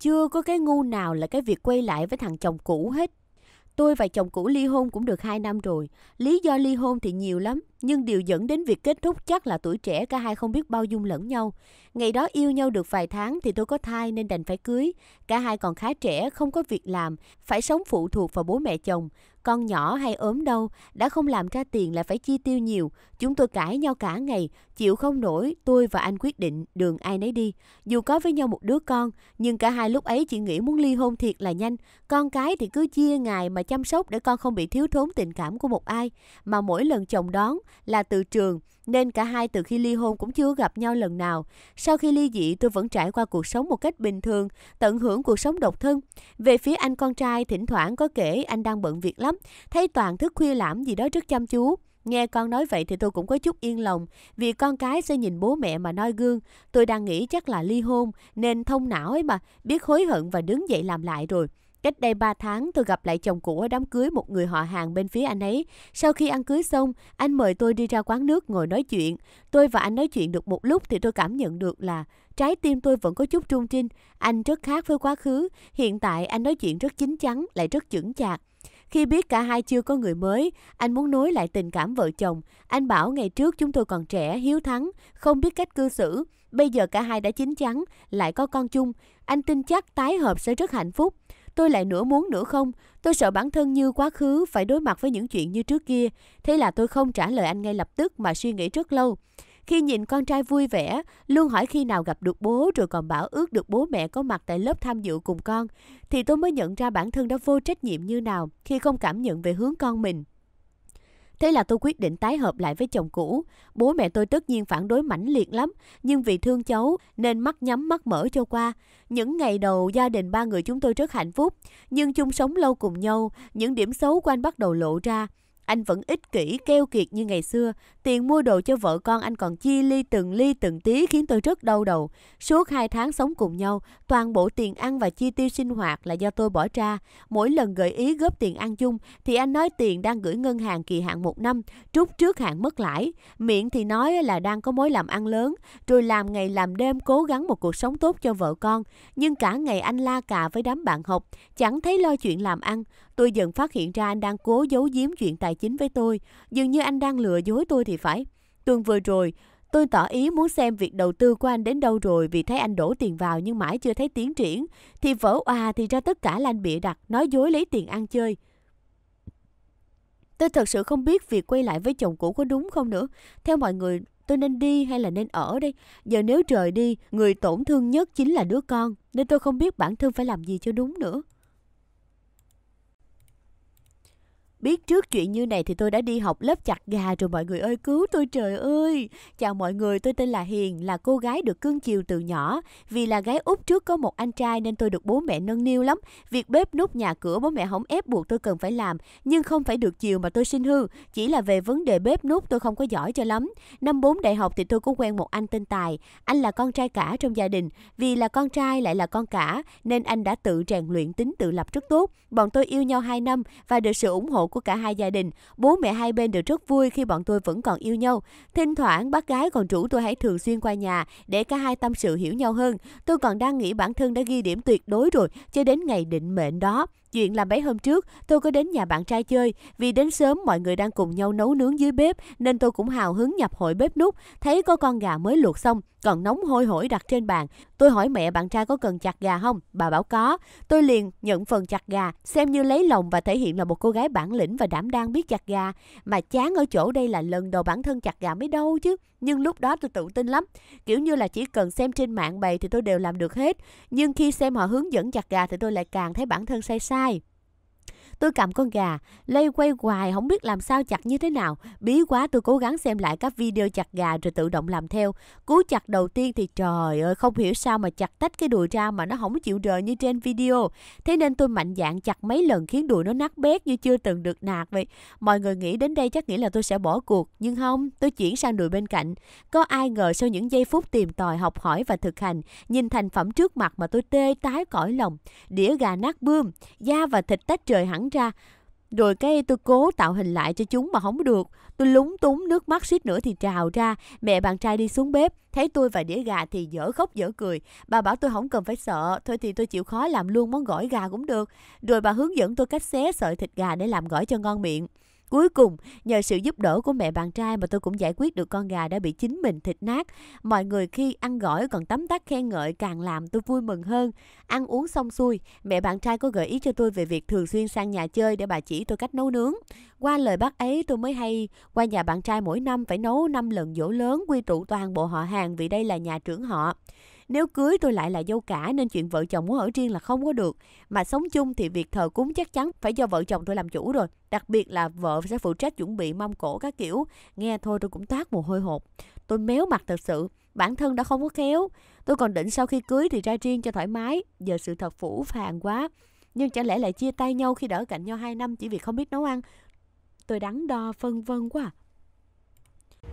Chưa có cái ngu nào là cái việc quay lại với thằng chồng cũ hết. Tôi và chồng cũ ly hôn cũng được 2 năm rồi. Lý do ly hôn thì nhiều lắm, nhưng điều dẫn đến việc kết thúc chắc là tuổi trẻ cả hai không biết bao dung lẫn nhau. Ngày đó yêu nhau được vài tháng thì tôi có thai nên đành phải cưới. Cả hai còn khá trẻ, không có việc làm, phải sống phụ thuộc vào bố mẹ chồng. Con nhỏ hay ốm đâu, đã không làm ra tiền lại phải chi tiêu nhiều. Chúng tôi cãi nhau cả ngày, chịu không nổi, tôi và anh quyết định đường ai nấy đi. Dù có với nhau một đứa con, nhưng cả hai lúc ấy chỉ nghĩ muốn ly hôn thiệt là nhanh. Con cái thì cứ chia ngày mà chăm sóc để con không bị thiếu thốn tình cảm của một ai. Mà mỗi lần chồng đón là từ trường, nên cả hai từ khi ly hôn cũng chưa gặp nhau lần nào. Sau khi ly dị, tôi vẫn trải qua cuộc sống một cách bình thường, tận hưởng cuộc sống độc thân. Về phía anh con trai, thỉnh thoảng có kể anh đang bận việc lắm, thấy toàn thức khuya lãm gì đó rất chăm chú. Nghe con nói vậy thì tôi cũng có chút yên lòng, vì con cái sẽ nhìn bố mẹ mà noi gương. Tôi đang nghĩ chắc là ly hôn, nên thông não ấy mà, biết hối hận và đứng dậy làm lại rồi. Cách đây 3 tháng, tôi gặp lại chồng cũ ở đám cưới một người họ hàng bên phía anh ấy. Sau khi ăn cưới xong, anh mời tôi đi ra quán nước ngồi nói chuyện. Tôi và anh nói chuyện được một lúc thì tôi cảm nhận được là trái tim tôi vẫn có chút trung trinh. Anh rất khác với quá khứ. Hiện tại anh nói chuyện rất chín chắn, lại rất chững chạc. Khi biết cả hai chưa có người mới, anh muốn nối lại tình cảm vợ chồng. Anh bảo ngày trước chúng tôi còn trẻ, hiếu thắng, không biết cách cư xử. Bây giờ cả hai đã chín chắn, lại có con chung. Anh tin chắc tái hợp sẽ rất hạnh phúc. Tôi lại nửa muốn nữa không? Tôi sợ bản thân như quá khứ phải đối mặt với những chuyện như trước kia. Thế là tôi không trả lời anh ngay lập tức mà suy nghĩ rất lâu. Khi nhìn con trai vui vẻ, luôn hỏi khi nào gặp được bố rồi còn bảo ước được bố mẹ có mặt tại lớp tham dự cùng con, thì tôi mới nhận ra bản thân đã vô trách nhiệm như nào khi không cảm nhận về hướng con mình. Thế là tôi quyết định tái hợp lại với chồng cũ. Bố mẹ tôi tất nhiên phản đối mãnh liệt lắm, nhưng vì thương cháu nên mắt nhắm mắt mở cho qua. Những ngày đầu gia đình ba người chúng tôi rất hạnh phúc, nhưng chung sống lâu cùng nhau, những điểm xấu của anh bắt đầu lộ ra. Anh vẫn ích kỷ, keo kiệt như ngày xưa. Tiền mua đồ cho vợ con anh còn chi ly từng ly từng tí khiến tôi rất đau đầu. Suốt hai tháng sống cùng nhau, toàn bộ tiền ăn và chi tiêu sinh hoạt là do tôi bỏ ra. Mỗi lần gợi ý góp tiền ăn chung thì anh nói tiền đang gửi ngân hàng kỳ hạn một năm, trút trước hạn mất lãi. Miệng thì nói là đang có mối làm ăn lớn, rồi làm ngày làm đêm cố gắng một cuộc sống tốt cho vợ con. Nhưng cả ngày anh la cà với đám bạn học, chẳng thấy lo chuyện làm ăn. Tôi dần phát hiện ra anh đang cố giấu giếm chuyện tài chính với tôi. Dường như anh đang lừa dối tôi thì phải. Tuần vừa rồi, Tôi tỏ ý muốn xem việc đầu tư của anh đến đâu rồi vì thấy anh đổ tiền vào nhưng mãi chưa thấy tiến triển. Thì vỡ òa thì ra tất cả là anh bịa đặt, nói dối lấy tiền ăn chơi. Tôi thật sự không biết việc quay lại với chồng cũ có đúng không nữa. Theo mọi người, tôi nên đi hay là nên ở đây? Giờ nếu trời đi, người tổn thương nhất chính là đứa con, nên tôi không biết bản thân phải làm gì cho đúng nữa. Biết trước chuyện như này thì tôi đã đi học lớp chặt gà rồi mọi người ơi cứu tôi trời ơi. Chào mọi người, tôi tên là Hiền, là cô gái được cưng chiều từ nhỏ. Vì là gái út trước có một anh trai nên tôi được bố mẹ nâng niu lắm. Việc bếp nút nhà cửa bố mẹ không ép buộc tôi cần phải làm, nhưng không phải được chiều mà tôi xin hư. Chỉ là về vấn đề bếp nút tôi không có giỏi cho lắm. Năm 4 đại học thì tôi có quen một anh tên Tài. Anh là con trai cả trong gia đình. Vì là con trai lại là con cả nên anh đã tự rèn luyện tính tự lập rất tốt. Bọn tôi yêu nhau 2 năm và được sự ủng hộ của của cả hai gia đình. Bố mẹ hai bên đều rất vui khi bọn tôi vẫn còn yêu nhau. Thỉnh thoảng bác gái còn rủ tôi hãy thường xuyên qua nhà để cả hai tâm sự hiểu nhau hơn. Tôi còn đang nghĩ bản thân đã ghi điểm tuyệt đối rồi cho đến ngày định mệnh đó. Chuyện là mấy hôm trước, tôi có đến nhà bạn trai chơi, vì đến sớm mọi người đang cùng nhau nấu nướng dưới bếp nên tôi cũng hào hứng nhập hội bếp nút, thấy có con gà mới luộc xong, còn nóng hôi hổi đặt trên bàn. Tôi hỏi mẹ bạn trai có cần chặt gà không? Bà bảo có. Tôi liền nhận phần chặt gà, xem như lấy lòng và thể hiện là một cô gái bản lĩnh và đảm đang biết chặt gà. Mà chán ở chỗ đây là lần đầu bản thân chặt gà mới đâu chứ. Nhưng lúc đó tôi tự tin lắm. Kiểu như là chỉ cần xem trên mạng bày thì tôi đều làm được hết. Nhưng khi xem họ hướng dẫn chặt gà thì tôi lại càng thấy bản thân say sai い。Tôi cầm con gà, lây quay hoài không biết làm sao chặt như thế nào. Bí quá tôi cố gắng xem lại các video chặt gà rồi tự động làm theo. Cú chặt đầu tiên thì trời ơi không hiểu sao mà chặt tách cái đùi ra mà nó không chịu rời như trên video. Thế nên tôi mạnh dạn chặt mấy lần khiến đùi nó nát bét như chưa từng được nạt vậy. Mọi người nghĩ đến đây chắc nghĩ là tôi sẽ bỏ cuộc, nhưng không, tôi chuyển sang đùi bên cạnh. Có ai ngờ sau những giây phút tìm tòi, học hỏi và thực hành, nhìn thành phẩm trước mặt mà tôi tê tái cõi lòng. Đĩa gà nát bươm, da và thịt tách trời hẳn ỏn ra. Rồi cái tôi cố tạo hình lại cho chúng mà không được. Tôi lúng túng nước mắt suýt nữa thì trào ra. Mẹ bạn trai đi xuống bếp, thấy tôi và đĩa gà thì dở khóc dở cười. Bà bảo tôi không cần phải sợ, thôi thì tôi chịu khó làm luôn món gỏi gà cũng được. Rồi bà hướng dẫn tôi cách xé sợi thịt gà để làm gỏi cho ngon miệng. Cuối cùng, nhờ sự giúp đỡ của mẹ bạn trai mà tôi cũng giải quyết được con gà đã bị chính mình thịt nát. Mọi người khi ăn gỏi còn tấm tắc khen ngợi càng làm tôi vui mừng hơn. Ăn uống xong xuôi, mẹ bạn trai có gợi ý cho tôi về việc thường xuyên sang nhà chơi để bà chỉ tôi cách nấu nướng. Qua lời bác ấy tôi mới hay qua nhà bạn trai mỗi năm phải nấu 5 lần dỗ lớn quy tụ toàn bộ họ hàng vì đây là nhà trưởng họ. Nếu cưới tôi lại là dâu cả nên chuyện vợ chồng muốn ở riêng là không có được. Mà sống chung thì việc thờ cúng chắc chắn phải do vợ chồng tôi làm chủ rồi. Đặc biệt là vợ sẽ phụ trách chuẩn bị mâm cổ các kiểu. Nghe thôi tôi cũng toát mồ hôi hột. Tôi méo mặt thật sự. Bản thân đã không có khéo. Tôi còn định sau khi cưới thì ra riêng cho thoải mái. Giờ sự thật phủ phàng quá. Nhưng chẳng lẽ lại chia tay nhau khi đã ở cạnh nhau 2 năm chỉ vì không biết nấu ăn. Tôi đắn đo phân vân quá à.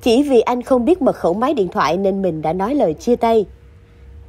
Chỉ vì anh không biết mật khẩu máy điện thoại nên mình đã nói lời chia tay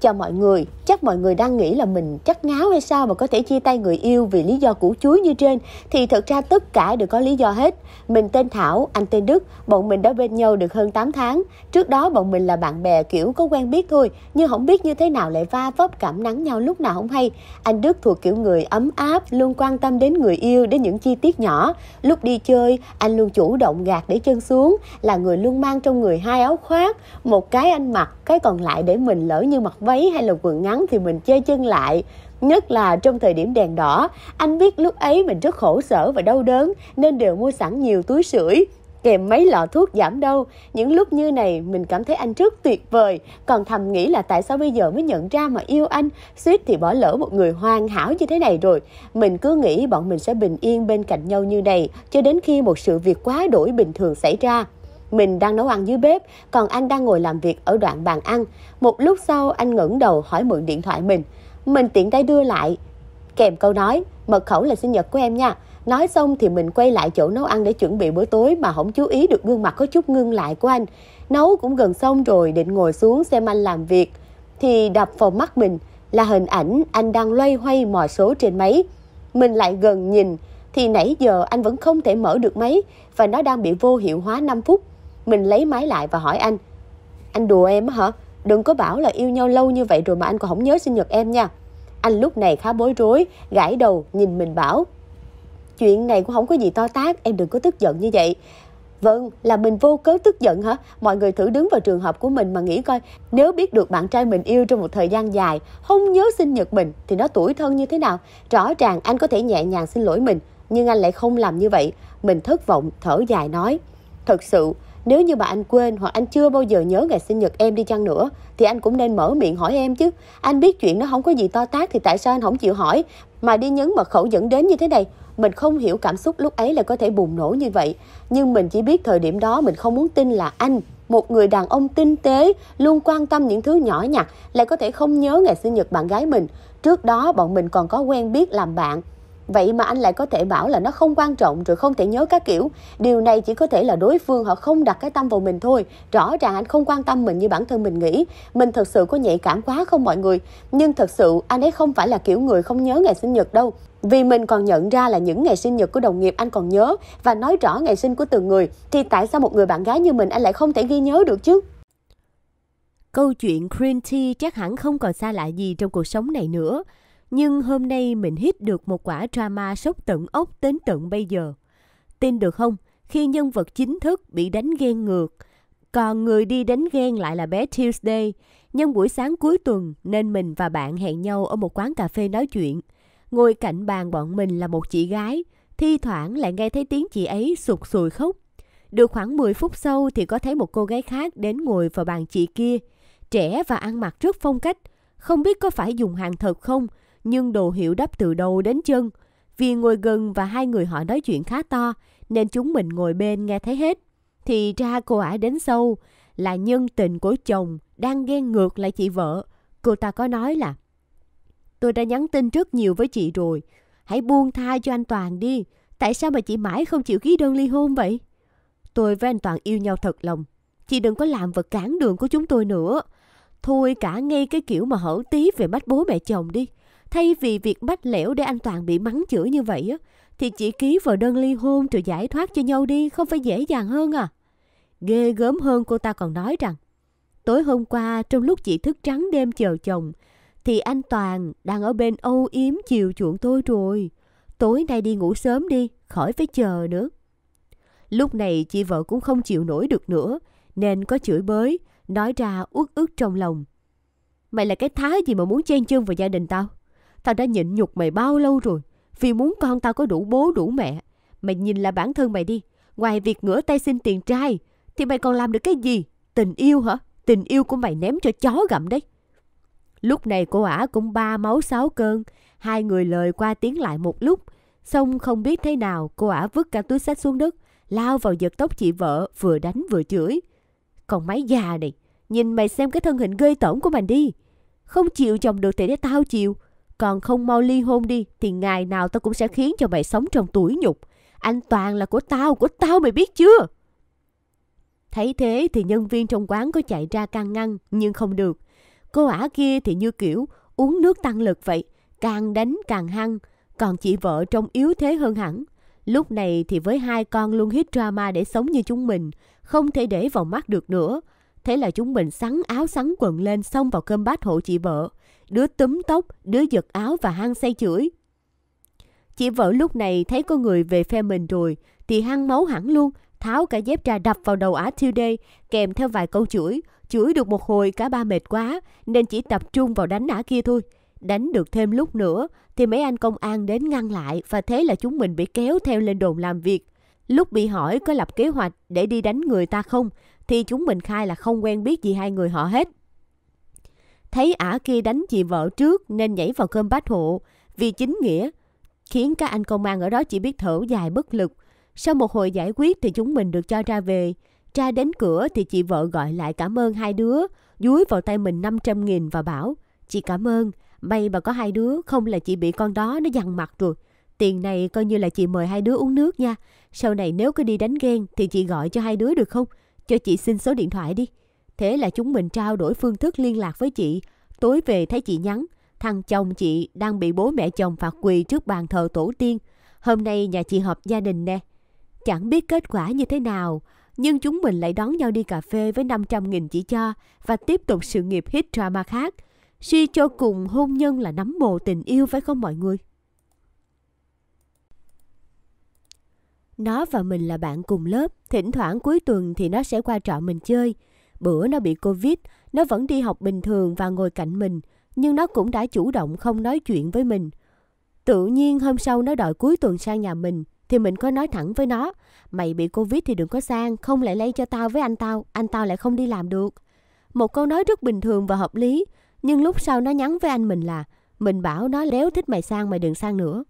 cho mọi người. Chắc mọi người đang nghĩ là mình chắc ngáo hay sao mà có thể chia tay người yêu vì lý do củ chuối như trên. Thì thật ra tất cả đều có lý do hết. Mình tên Thảo, anh tên Đức, bọn mình đã bên nhau được hơn 8 tháng. Trước đó bọn mình là bạn bè kiểu có quen biết thôi, nhưng không biết như thế nào lại va vấp cảm nắng nhau lúc nào không hay. Anh Đức thuộc kiểu người ấm áp, luôn quan tâm đến người yêu, đến những chi tiết nhỏ. Lúc đi chơi, anh luôn chủ động gạt để chân xuống, là người luôn mang trong người hai áo khoác, một cái anh mặc, cái còn lại để mình lỡ như mặc vai váy hay là quần ngắn thì mình che chân lại nhất là trong thời điểm đèn đỏ anh biết lúc ấy mình rất khổ sở và đau đớn nên đều mua sẵn nhiều túi sưởi kèm mấy lọ thuốc giảm đau. Những lúc như này mình cảm thấy anh rất tuyệt vời, còn thầm nghĩ là tại sao bây giờ mới nhận ra mà yêu anh, suýt thì bỏ lỡ một người hoàn hảo như thế này rồi. Mình cứ nghĩ bọn mình sẽ bình yên bên cạnh nhau như này cho đến khi một sự việc quá đổi bình thường xảy ra. Mình đang nấu ăn dưới bếp, còn anh đang ngồi làm việc ở đoạn bàn ăn. Một lúc sau anh ngẩng đầu hỏi mượn điện thoại mình. Mình tiện tay đưa lại, kèm câu nói, mật khẩu là sinh nhật của em nha. Nói xong thì mình quay lại chỗ nấu ăn để chuẩn bị bữa tối mà không chú ý được gương mặt có chút ngưng lại của anh. Nấu cũng gần xong rồi định ngồi xuống xem anh làm việc. Thì đập vào mắt mình là hình ảnh anh đang loay hoay mò số trên máy. Mình lại gần nhìn thì nãy giờ anh vẫn không thể mở được máy và nó đang bị vô hiệu hóa 5 phút. Mình lấy máy lại và hỏi anh. Anh đùa em hả? Đừng có bảo là yêu nhau lâu như vậy rồi mà anh còn không nhớ sinh nhật em nha. Anh lúc này khá bối rối, gãi đầu nhìn mình bảo. Chuyện này cũng không có gì to tác, em đừng có tức giận như vậy. Vâng, là mình vô cớ tức giận hả? Mọi người thử đứng vào trường hợp của mình mà nghĩ coi, nếu biết được bạn trai mình yêu trong một thời gian dài, không nhớ sinh nhật mình thì nó tuổi thân như thế nào? Rõ ràng anh có thể nhẹ nhàng xin lỗi mình, nhưng anh lại không làm như vậy. Mình thất vọng, thở dài nói. Thật sự, nếu như mà anh quên hoặc anh chưa bao giờ nhớ ngày sinh nhật em đi chăng nữa, thì anh cũng nên mở miệng hỏi em chứ. Anh biết chuyện nó không có gì to tát thì tại sao anh không chịu hỏi, mà đi nhấn mật khẩu dẫn đến như thế này. Mình không hiểu cảm xúc lúc ấy là có thể bùng nổ như vậy. Nhưng mình chỉ biết thời điểm đó mình không muốn tin là anh, một người đàn ông tinh tế, luôn quan tâm những thứ nhỏ nhặt, lại có thể không nhớ ngày sinh nhật bạn gái mình. Trước đó bọn mình còn có quen biết làm bạn, Vậy mà anh lại có thể bảo là nó không quan trọng rồi không thể nhớ các kiểu. Điều này chỉ có thể là đối phương họ không đặt cái tâm vào mình thôi. Rõ ràng anh không quan tâm mình như bản thân mình nghĩ. Mình thật sự có nhạy cảm quá không mọi người. Nhưng thật sự anh ấy không phải là kiểu người không nhớ ngày sinh nhật đâu. Vì mình còn nhận ra là những ngày sinh nhật của đồng nghiệp anh còn nhớ và nói rõ ngày sinh của từng người. Thì tại sao một người bạn gái như mình anh lại không thể ghi nhớ được chứ? Câu chuyện Green Tea chắc hẳn không còn xa lạ gì trong cuộc sống này nữa. Nhưng hôm nay mình hít được một quả drama sốc tận ốc đến tận bây giờ. Tin được không? Khi nhân vật chính thức bị đánh ghen ngược, còn người đi đánh ghen lại là bé Tuesday. Nhân buổi sáng cuối tuần nên mình và bạn hẹn nhau ở một quán cà phê nói chuyện. Ngồi cạnh bàn bọn mình là một chị gái, thi thoảng lại nghe thấy tiếng chị ấy sụt sùi khóc. Được khoảng 10 phút sau thì có thấy một cô gái khác đến ngồi vào bàn chị kia. Trẻ và ăn mặc rất phong cách, không biết có phải dùng hàng thật không nhưng đồ hiệu đắp từ đầu đến chân. Vì ngồi gần và hai người họ nói chuyện khá to, nên chúng mình ngồi bên nghe thấy hết. Thì ra cô ả đến sâu, là nhân tình của chồng đang ghen ngược lại chị vợ. Cô ta có nói là Tôi đã nhắn tin rất nhiều với chị rồi, hãy buông tha cho anh Toàn đi. Tại sao mà chị mãi không chịu ký đơn ly hôn vậy? Tôi với anh Toàn yêu nhau thật lòng. Chị đừng có làm vật cản đường của chúng tôi nữa. Thôi cả ngay cái kiểu mà hở tí về mắt bố mẹ chồng đi. Thay vì việc bách lẻo để anh Toàn bị mắng chửi như vậy á, thì chỉ ký vào đơn ly hôn rồi giải thoát cho nhau đi, không phải dễ dàng hơn à? Ghê gớm hơn cô ta còn nói rằng, tối hôm qua trong lúc chị thức trắng đêm chờ chồng, thì anh Toàn đang ở bên âu yếm chiều chuộng tôi rồi. Tối nay đi ngủ sớm đi, khỏi phải chờ nữa. Lúc này chị vợ cũng không chịu nổi được nữa, nên có chửi bới, nói ra uất ức trong lòng. Mày là cái thái gì mà muốn chen chân vào gia đình tao? Tao đã nhịn nhục mày bao lâu rồi. Vì muốn con tao có đủ bố đủ mẹ. Mày nhìn là bản thân mày đi. Ngoài việc ngửa tay xin tiền trai, thì mày còn làm được cái gì? Tình yêu hả? Tình yêu của mày ném cho chó gặm đấy. Lúc này cô ả cũng ba máu sáu cơn. Hai người lời qua tiếng lại một lúc. Xong không biết thế nào, cô ả vứt cả túi sách xuống đất, lao vào giật tóc chị vợ, vừa đánh vừa chửi. Còn máy già này, nhìn mày xem cái thân hình gây tổn của mày đi. Không chịu chồng được thì để tao chịu. Còn không mau ly hôn đi thì ngày nào tao cũng sẽ khiến cho mày sống trong tuổi nhục. Anh Toàn là của tao, của tao mày biết chưa? Thấy thế thì nhân viên trong quán có chạy ra can ngăn nhưng không được. Cô ả kia thì như kiểu uống nước tăng lực vậy, càng đánh càng hăng. Còn chị vợ trông yếu thế hơn hẳn. Lúc này thì với hai con luôn hít drama để sống như chúng mình, không thể để vào mắt được nữa. Thế là chúng mình sắn áo sắn quần lên xong vào cơm bát hộ chị vợ đứa túm tóc, đứa giật áo và hăng say chửi. Chị vợ lúc này thấy có người về phe mình rồi thì hăng máu hẳn luôn, tháo cả dép trà đập vào đầu thiêu Atilde kèm theo vài câu chửi. Chửi được một hồi cả ba mệt quá nên chỉ tập trung vào đánh ả kia thôi. Đánh được thêm lúc nữa thì mấy anh công an đến ngăn lại và thế là chúng mình bị kéo theo lên đồn làm việc. Lúc bị hỏi có lập kế hoạch để đi đánh người ta không thì chúng mình khai là không quen biết gì hai người họ hết. Thấy ả kia đánh chị vợ trước nên nhảy vào cơm bát hộ. Vì chính nghĩa, khiến các anh công an ở đó chỉ biết thở dài bất lực. Sau một hồi giải quyết thì chúng mình được cho ra về. Ra đến cửa thì chị vợ gọi lại cảm ơn hai đứa, dúi vào tay mình 500 nghìn và bảo Chị cảm ơn, may mà có hai đứa, không là chị bị con đó nó dằn mặt rồi. Tiền này coi như là chị mời hai đứa uống nước nha. Sau này nếu cứ đi đánh ghen thì chị gọi cho hai đứa được không? Cho chị xin số điện thoại đi. Thế là chúng mình trao đổi phương thức liên lạc với chị. Tối về thấy chị nhắn, thằng chồng chị đang bị bố mẹ chồng phạt quỳ trước bàn thờ tổ tiên. Hôm nay nhà chị họp gia đình nè. Chẳng biết kết quả như thế nào, nhưng chúng mình lại đón nhau đi cà phê với 500 nghìn chỉ cho và tiếp tục sự nghiệp hit drama khác. Suy cho cùng hôn nhân là nắm mồ tình yêu phải không mọi người? Nó và mình là bạn cùng lớp, thỉnh thoảng cuối tuần thì nó sẽ qua trọ mình chơi. Bữa nó bị Covid, nó vẫn đi học bình thường và ngồi cạnh mình, nhưng nó cũng đã chủ động không nói chuyện với mình. Tự nhiên hôm sau nó đòi cuối tuần sang nhà mình, thì mình có nói thẳng với nó, mày bị Covid thì đừng có sang, không lại lây cho tao với anh tao, anh tao lại không đi làm được. Một câu nói rất bình thường và hợp lý, nhưng lúc sau nó nhắn với anh mình là, mình bảo nó léo thích mày sang mày đừng sang nữa.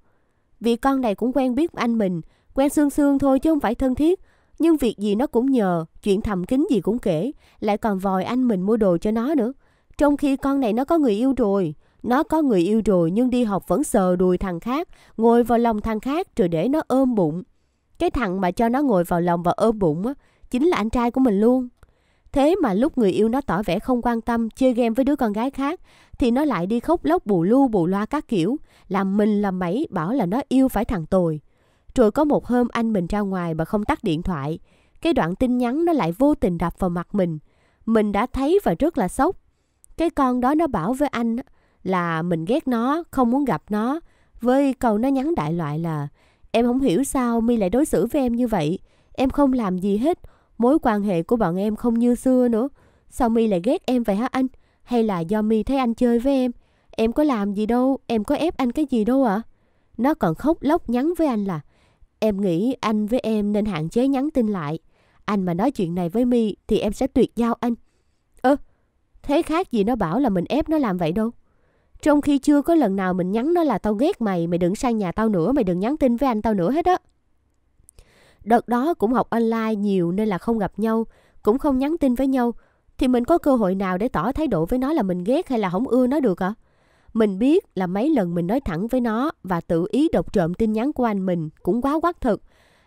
Vì con này cũng quen biết anh mình, quen xương xương thôi chứ không phải thân thiết, nhưng việc gì nó cũng nhờ, chuyện thầm kín gì cũng kể, lại còn vòi anh mình mua đồ cho nó nữa. Trong khi con này nó có người yêu rồi, nó có người yêu rồi nhưng đi học vẫn sờ đùi thằng khác, ngồi vào lòng thằng khác rồi để nó ôm bụng. Cái thằng mà cho nó ngồi vào lòng và ôm bụng á, chính là anh trai của mình luôn. Thế mà lúc người yêu nó tỏ vẻ không quan tâm chơi game với đứa con gái khác thì nó lại đi khóc lóc bù lu bù loa các kiểu, làm mình làm mẩy bảo là nó yêu phải thằng tồi. Rồi có một hôm anh mình ra ngoài mà không tắt điện thoại. Cái đoạn tin nhắn nó lại vô tình đập vào mặt mình. Mình đã thấy và rất là sốc. Cái con đó nó bảo với anh là mình ghét nó, không muốn gặp nó. Với câu nó nhắn đại loại là Em không hiểu sao mi lại đối xử với em như vậy. Em không làm gì hết. Mối quan hệ của bọn em không như xưa nữa. Sao mi lại ghét em vậy hả anh? Hay là do mi thấy anh chơi với em? Em có làm gì đâu, em có ép anh cái gì đâu ạ? À? Nó còn khóc lóc nhắn với anh là Em nghĩ anh với em nên hạn chế nhắn tin lại. Anh mà nói chuyện này với mi thì em sẽ tuyệt giao anh. Ơ, ừ, thế khác gì nó bảo là mình ép nó làm vậy đâu. Trong khi chưa có lần nào mình nhắn nó là tao ghét mày, mày đừng sang nhà tao nữa, mày đừng nhắn tin với anh tao nữa hết á. Đợt đó cũng học online nhiều nên là không gặp nhau, cũng không nhắn tin với nhau. Thì mình có cơ hội nào để tỏ thái độ với nó là mình ghét hay là không ưa nó được ạ? À? Mình biết là mấy lần mình nói thẳng với nó và tự ý đọc trộm tin nhắn của anh mình cũng quá quắc thực.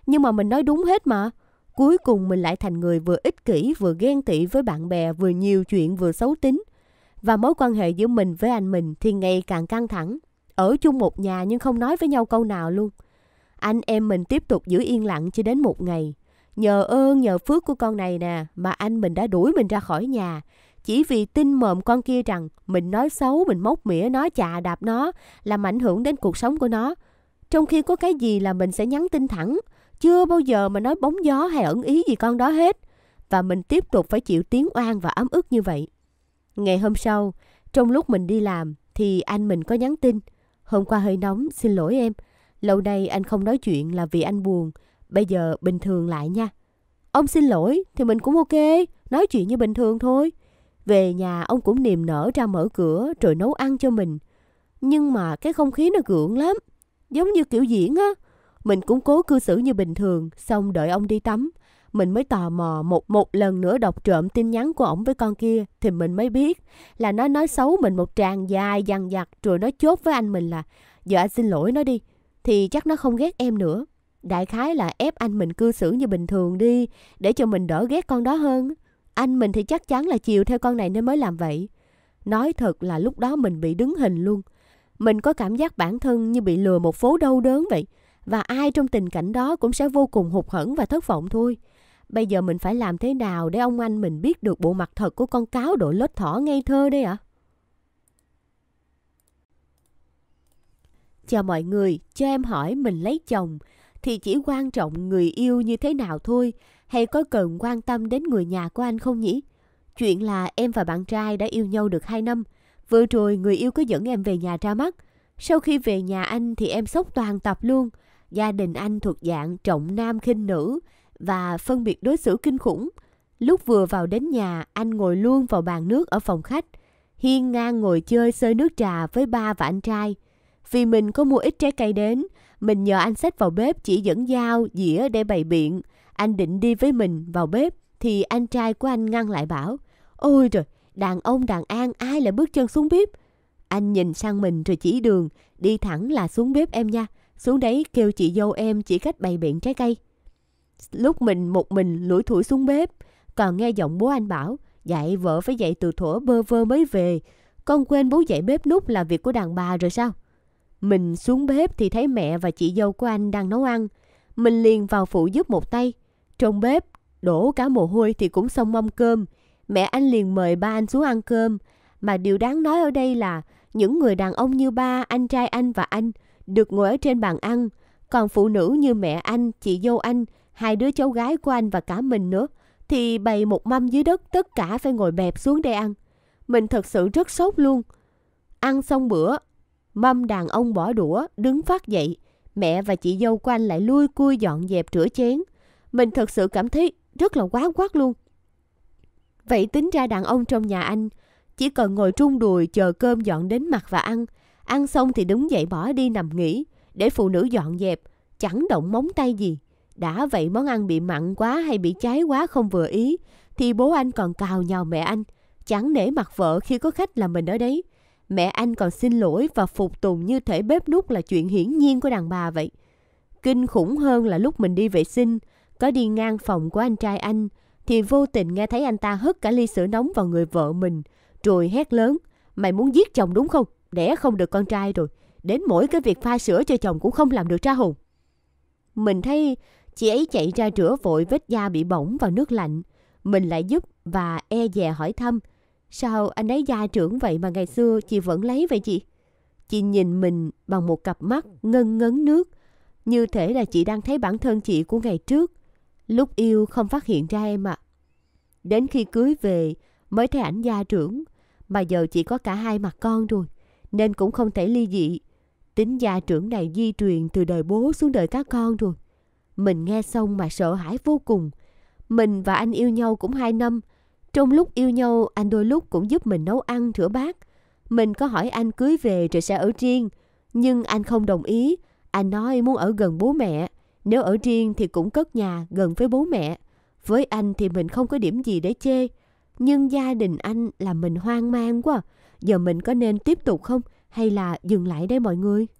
Nhưng mà mình nói đúng hết mà. Cuối cùng mình lại thành người vừa ích kỷ vừa ghen tị với bạn bè vừa nhiều chuyện vừa xấu tính. Và mối quan hệ giữa mình với anh mình thì ngày càng căng thẳng. Ở chung một nhà nhưng không nói với nhau câu nào luôn. Anh em mình tiếp tục giữ yên lặng cho đến một ngày. Nhờ ơn nhờ phước của con này nè mà anh mình đã đuổi mình ra khỏi nhà chỉ vì tin mồm con kia rằng mình nói xấu, mình móc mỉa nó, chà đạp nó, làm ảnh hưởng đến cuộc sống của nó. Trong khi có cái gì là mình sẽ nhắn tin thẳng, chưa bao giờ mà nói bóng gió hay ẩn ý gì con đó hết. Và mình tiếp tục phải chịu tiếng oan và ấm ức như vậy. Ngày hôm sau, trong lúc mình đi làm thì anh mình có nhắn tin. Hôm qua hơi nóng, xin lỗi em. Lâu nay anh không nói chuyện là vì anh buồn. Bây giờ bình thường lại nha. Ông xin lỗi thì mình cũng ok, nói chuyện như bình thường thôi. Về nhà ông cũng niềm nở ra mở cửa rồi nấu ăn cho mình. Nhưng mà cái không khí nó gượng lắm, giống như kiểu diễn á. Mình cũng cố cư xử như bình thường, xong đợi ông đi tắm. Mình mới tò mò một một lần nữa đọc trộm tin nhắn của ổng với con kia thì mình mới biết là nó nói xấu mình một tràng dài dằn vặt rồi nó chốt với anh mình là giờ anh xin lỗi nó đi thì chắc nó không ghét em nữa. Đại khái là ép anh mình cư xử như bình thường đi để cho mình đỡ ghét con đó hơn. Anh mình thì chắc chắn là chiều theo con này nên mới làm vậy. Nói thật là lúc đó mình bị đứng hình luôn. Mình có cảm giác bản thân như bị lừa một phố đau đớn vậy. Và ai trong tình cảnh đó cũng sẽ vô cùng hụt hẫng và thất vọng thôi. Bây giờ mình phải làm thế nào để ông anh mình biết được bộ mặt thật của con cáo đội lết thỏ ngây thơ đây ạ? À? Chào mọi người, cho em hỏi mình lấy chồng thì chỉ quan trọng người yêu như thế nào thôi hay có cần quan tâm đến người nhà của anh không nhỉ? Chuyện là em và bạn trai đã yêu nhau được 2 năm. Vừa rồi người yêu cứ dẫn em về nhà ra mắt. Sau khi về nhà anh thì em sốc toàn tập luôn. Gia đình anh thuộc dạng trọng nam khinh nữ và phân biệt đối xử kinh khủng. Lúc vừa vào đến nhà, anh ngồi luôn vào bàn nước ở phòng khách. Hiên ngang ngồi chơi sơi nước trà với ba và anh trai. Vì mình có mua ít trái cây đến, mình nhờ anh xách vào bếp chỉ dẫn dao, dĩa để bày biện. Anh định đi với mình vào bếp thì anh trai của anh ngăn lại bảo Ôi trời, đàn ông đàn an ai lại bước chân xuống bếp? Anh nhìn sang mình rồi chỉ đường, đi thẳng là xuống bếp em nha. Xuống đấy kêu chị dâu em chỉ cách bày biện trái cây. Lúc mình một mình lủi thủi xuống bếp, còn nghe giọng bố anh bảo dạy vợ phải dậy từ thuở bơ vơ mới về. Con quên bố dạy bếp nút là việc của đàn bà rồi sao? Mình xuống bếp thì thấy mẹ và chị dâu của anh đang nấu ăn. Mình liền vào phụ giúp một tay. Trong bếp, đổ cả mồ hôi thì cũng xong mâm cơm. Mẹ anh liền mời ba anh xuống ăn cơm. Mà điều đáng nói ở đây là những người đàn ông như ba, anh trai anh và anh được ngồi ở trên bàn ăn. Còn phụ nữ như mẹ anh, chị dâu anh, hai đứa cháu gái của anh và cả mình nữa thì bày một mâm dưới đất tất cả phải ngồi bẹp xuống để ăn. Mình thật sự rất sốt luôn. Ăn xong bữa, mâm đàn ông bỏ đũa, đứng phát dậy. Mẹ và chị dâu của anh lại lui cui dọn dẹp rửa chén. Mình thật sự cảm thấy rất là quá quát luôn. Vậy tính ra đàn ông trong nhà anh chỉ cần ngồi trung đùi chờ cơm dọn đến mặt và ăn. Ăn xong thì đứng dậy bỏ đi nằm nghỉ, để phụ nữ dọn dẹp, chẳng động móng tay gì. Đã vậy món ăn bị mặn quá hay bị cháy quá không vừa ý, thì bố anh còn cào nhào mẹ anh, chẳng nể mặt vợ khi có khách là mình ở đấy. Mẹ anh còn xin lỗi và phục tùng như thể bếp nút là chuyện hiển nhiên của đàn bà vậy. Kinh khủng hơn là lúc mình đi vệ sinh, có đi ngang phòng của anh trai anh thì vô tình nghe thấy anh ta hất cả ly sữa nóng vào người vợ mình rồi hét lớn. Mày muốn giết chồng đúng không? Đẻ không được con trai rồi. Đến mỗi cái việc pha sữa cho chồng cũng không làm được ra hồn. Mình thấy chị ấy chạy ra rửa vội vết da bị bỏng vào nước lạnh. Mình lại giúp và e dè hỏi thăm. Sao anh ấy gia trưởng vậy mà ngày xưa chị vẫn lấy vậy chị? Chị nhìn mình bằng một cặp mắt ngân ngấn nước. Như thể là chị đang thấy bản thân chị của ngày trước. Lúc yêu không phát hiện ra em ạ. À. Đến khi cưới về mới thấy ảnh gia trưởng, mà giờ chỉ có cả hai mặt con rồi, nên cũng không thể ly dị. Tính gia trưởng này di truyền từ đời bố xuống đời các con rồi. Mình nghe xong mà sợ hãi vô cùng. Mình và anh yêu nhau cũng hai năm. Trong lúc yêu nhau, anh đôi lúc cũng giúp mình nấu ăn, rửa bát. Mình có hỏi anh cưới về rồi sẽ ở riêng, nhưng anh không đồng ý. Anh nói muốn ở gần bố mẹ. Nếu ở riêng thì cũng cất nhà gần với bố mẹ. Với anh thì mình không có điểm gì để chê. Nhưng gia đình anh là mình hoang mang quá. À. Giờ mình có nên tiếp tục không? Hay là dừng lại đây mọi người?